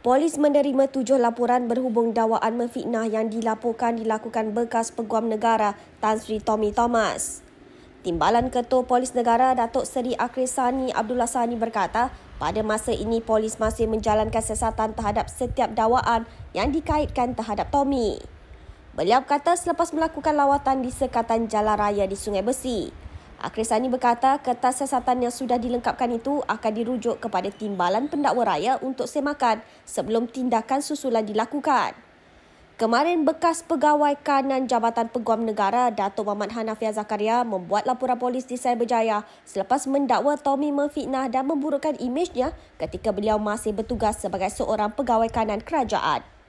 Polis menerima tujuh laporan berhubung dakwaan memfitnah yang dilaporkan dilakukan bekas peguam negara Tan Sri Tommy Thomas. Timbalan Ketua Polis Negara Datuk Seri Akhir Sani Abdullah Sani berkata, pada masa ini polis masih menjalankan siasatan terhadap setiap dakwaan yang dikaitkan terhadap Tommy. Beliau kata selepas melakukan lawatan di sekatan jalan raya di Sungai Besi, Akrisani berkata kertas siasatan yang sudah dilengkapkan itu akan dirujuk kepada timbalan pendakwa raya untuk semakan sebelum tindakan susulan dilakukan. Kemarin bekas pegawai kanan Jabatan Peguam Negara Datuk Muhammad Hanafiah Zakaria membuat laporan polis di Cyberjaya selepas mendakwa Tommy memfitnah dan memburukkan imejnya ketika beliau masih bertugas sebagai seorang pegawai kanan kerajaan.